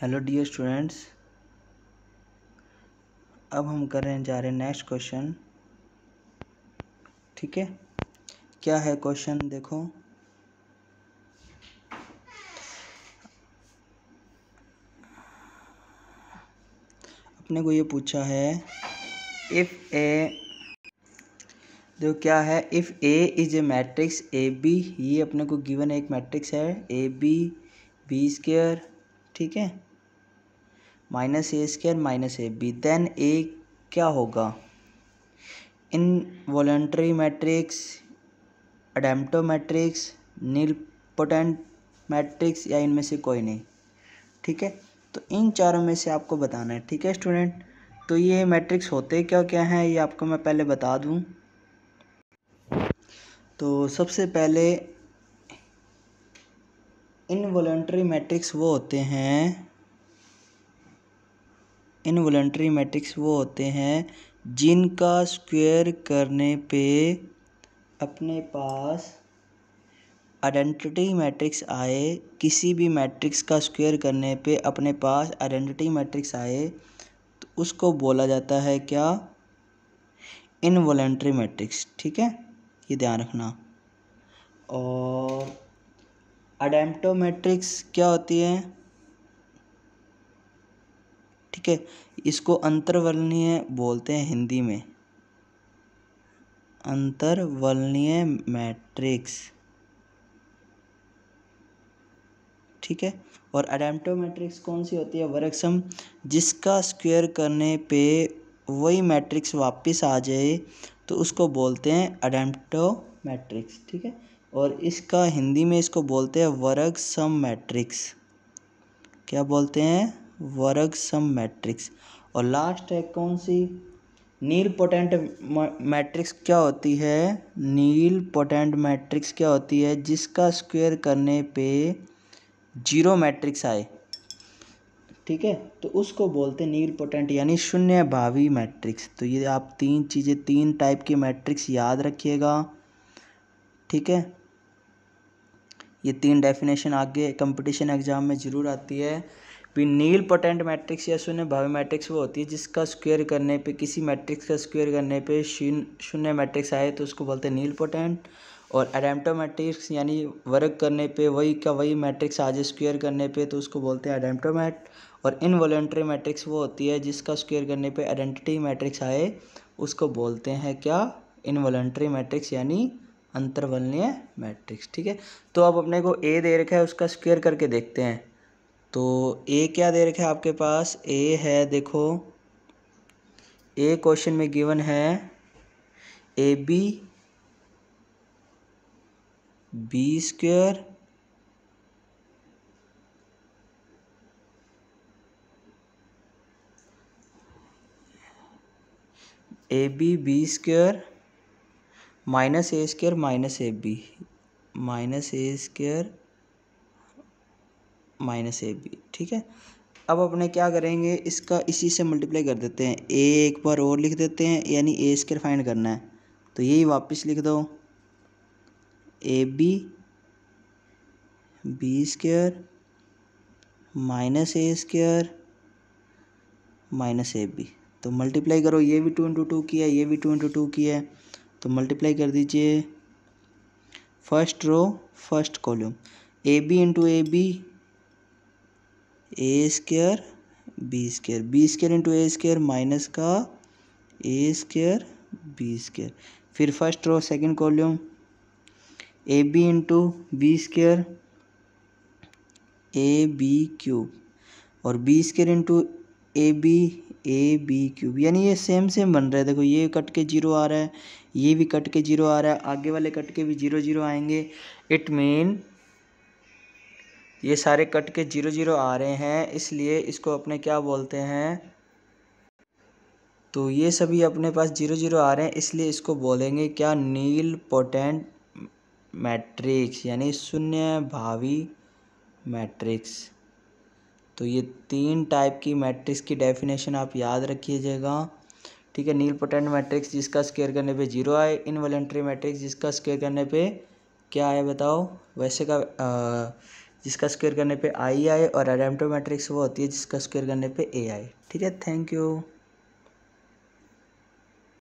hello dear students अब हम कर रहे हैं जा रहे हैं नेक्स्ट क्वेश्चन ठीक है क्या है क्वेश्चन देखो अपने को ये पूछा है इफ़ ए देखो क्या है if A is a matrix A B ये अपने को गिवन एक मैट्रिक्स है ए बी बी स्केयर ठीक है minus A square minus A B then A क्या होगा involutory matrix idempotent matrix nilpotent matrix या इनमें से कोई नहीं ठीक है तो इन चारों में से आपको बताना है ठीक है स्टूडेंट तो ये मैट्रिक्स होते क्या क्या हैं ये आपको मैं पहले बता दूं तो सबसे पहले इनवॉलेंट्री मैट्रिक्स वो होते हैं इनवॉलेंटरी मैट्रिक्स वो होते हैं जिनका स्क्वायर करने पे अपने पास आइडेंटिटी मैट्रिक्स आए किसी भी मैट्रिक्स का स्क्वायर करने पे अपने पास आइडेंटिटी मैट्रिक्स आए तो उसको बोला जाता है क्या इनवॉलेंट्री मैट्रिक्स ठीक है ये ध्यान रखना और अडेम्टो मैट्रिक्स क्या होती है ठीक है इसको अंतर्वलनीय बोलते हैं हिंदी में अंतर्वलनीय मैट्रिक्स ठीक है और अडेम्टो मैट्रिक्स कौन सी होती है वर्कसम जिसका स्क्वायर करने पे वही मैट्रिक्स वापस आ जाए तो उसको बोलते हैं अडेम्टो मैट्रिक्स ठीक है और इसका हिंदी में इसको बोलते हैं वर्ग सम मैट्रिक्स क्या बोलते हैं वर्ग सम मैट्रिक्स और लास्ट है कौन सी नील पोटेंट मैट्रिक्स क्या होती है नील पोटेंट मैट्रिक्स क्या होती है जिसका स्क्वायर करने पे जीरो मैट्रिक्स आए ठीक है तो उसको बोलते हैं नील पोटेंट यानी शून्य भावी मैट्रिक्स तो ये आप तीन चीज़ें तीन टाइप की मैट्रिक्स याद रखिएगा ठीक है ये तीन डेफिनेशन आगे कंपटीशन एग्ज़ाम में ज़रूर आती है नील पोटेंट मैट्रिक्स या शून्य भावी मैट्रिक्स वो होती है जिसका स्क्वायर करने पे किसी मैट्रिक्स का स्क्वायर करने पे शून्य मैट्रिक्स आए तो उसको बोलते हैं नील पोटेंट और एडेम्टो मैट्रिक्स यानी वर्क करने पे वही का वही मैट्रिक्स आज स्क्वायर करने पे तो उसको बोलते हैं एडेम्टो मैट और इनवॉलेंट्री मैट्रिक्स वो होती है जिसका स्क्वायर करने पे आइडेंटिटी मैट्रिक्स आए उसको बोलते हैं क्या इनवॉलेंट्री मैट्रिक्स यानी अंतर्वलनीय मैट्रिक्स ठीक है तो अब अपने को ए दे रखा है उसका स्क्वेयर करके देखते हैं तो ए क्या दे रखे आपके पास ए है देखो ए क्वेश्चन में गिवन है A B B square A B B square minus A square minus A B minus A square minus A B ठीक है अब अपने क्या करेंगे इसका इसी से मल्टीप्लाई कर देते हैं ए एक बार और लिख देते हैं यानी ए स्केयर फाइंड करना है तो यही वापस लिख दो A B B square minus A square minus A B तो मल्टीप्लाई करो ये भी टू इंटू टू की है ये भी टू इंटू टू की है तो मल्टीप्लाई कर दीजिए first row first column A B into A B A square B square B square into A square minus का ए स्केयर बी स्केयर फिर first row second column A B into B square A B cube और B square into A B A B cube यानी ये same same बन रहा है देखो ये कट के जीरो आ रहा है ये भी कट के जीरो आ रहा है आगे वाले कट के भी जीरो जीरो आएंगे इट मीन ये सारे कट के जीरो जीरो आ रहे हैं इसलिए इसको अपने क्या बोलते हैं तो ये सभी अपने पास जीरो जीरो आ रहे हैं इसलिए इसको बोलेंगे क्या नील पोटेंट मैट्रिक्स यानी शून्य भावी मैट्रिक्स तो ये तीन टाइप की मैट्रिक्स की डेफिनेशन आप याद रखिएगा ठीक है नील पोटेंट मैट्रिक्स जिसका स्केयर करने पे जीरो आए इनवॉलेंट्री मैट्रिक्स जिसका स्केयर करने पे क्या आया बताओ वैसे का आ, जिसका स्क्वेयर करने पे आई आए और अडेम्टो मैट्रिक्स वो होती है जिसका स्क्वेयर करने पे ए आए ठीक है थैंक यू